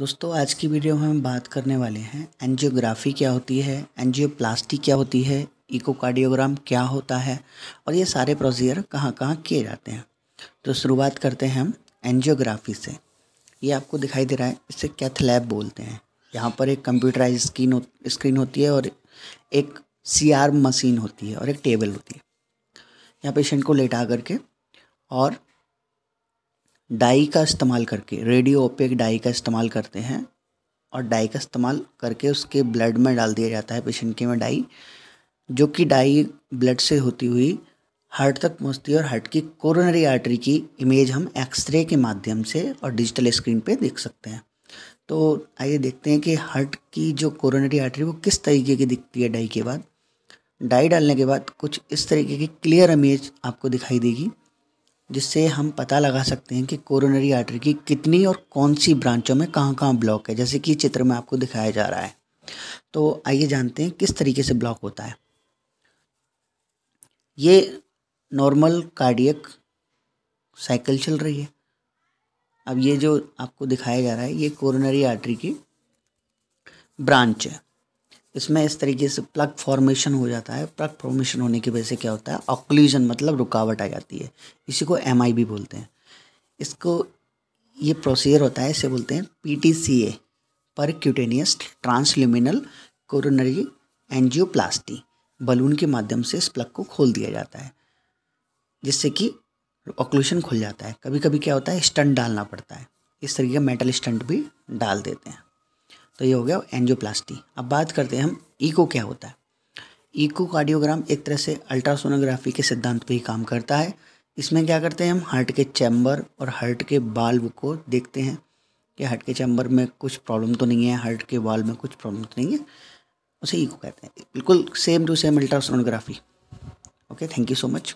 दोस्तों आज की वीडियो में हम बात करने वाले हैं एंजियोग्राफी क्या होती है एंजियोप्लास्टी क्या होती है इकोकार्डियोग्राम क्या होता है और ये सारे प्रोसीजर कहाँ कहाँ किए जाते हैं तो शुरुआत करते हैं हम एंजियोग्राफी से ये आपको दिखाई दे रहा है इसे कैथ लैब बोलते हैं यहाँ पर एक कंप्यूटराइज स्क्रीन हो स्क्रीन होती है और एक सी मशीन होती है और एक टेबल होती है यहाँ पेशेंट को लेटा करके और डाई का इस्तेमाल करके रेडियो ओपेक डाई का इस्तेमाल करते हैं और डाई का इस्तेमाल करके उसके ब्लड में डाल दिया जाता है पेशेंट के में डाई जो कि डाई ब्लड से होती हुई हार्ट तक पहुँचती है और हार्ट की कोरोनरी आर्टरी की इमेज हम एक्सरे के माध्यम से और डिजिटल स्क्रीन पे देख सकते हैं तो आइए देखते हैं कि हार्ट की जो कोरोनरी आर्टरी वो किस तरीके की दिखती है डाई के बाद डाई डालने के बाद कुछ इस तरीके की क्लियर इमेज आपको दिखाई देगी जिससे हम पता लगा सकते हैं कि कोरोनरी आर्टरी की कितनी और कौन सी ब्रांचों में कहाँ कहाँ ब्लॉक है जैसे कि चित्र में आपको दिखाया जा रहा है तो आइए जानते हैं किस तरीके से ब्लॉक होता है ये नॉर्मल कार्डियक साइकिल चल रही है अब ये जो आपको दिखाया जा रहा है ये कोरोनरी आर्टरी की ब्रांच है इसमें इस तरीके से प्लग फॉर्मेशन हो जाता है प्लग फॉर्मेशन होने की वजह से क्या होता है ऑक्लूजन मतलब रुकावट आ जाती है इसी को एम भी बोलते हैं इसको ये प्रोसीजर होता है इसे बोलते हैं पी टी सी ए पर percutaneous transluminal coronary angioplasty balloon के माध्यम से इस प्लग को खोल दिया जाता है जिससे कि ऑक्लूशन खुल जाता है कभी कभी क्या होता है स्टंट डालना पड़ता है इस तरीके का मेटल स्टंट भी डाल देते हैं तो ये हो गया एंजियोप्लास्टी अब बात करते हैं हम ईको क्या होता है ईको कार्डियोग्राम एक तरह से अल्ट्रासोनोग्राफी के सिद्धांत पर ही काम करता है इसमें क्या करते हैं हम हार्ट के चैम्बर और हार्ट के बाल्व को देखते हैं कि हार्ट के चैम्बर में कुछ प्रॉब्लम तो नहीं है हार्ट के बाल्व में कुछ प्रॉब्लम तो नहीं है उसे ईको कहते हैं बिल्कुल same to same ultrasonography okay thank you so much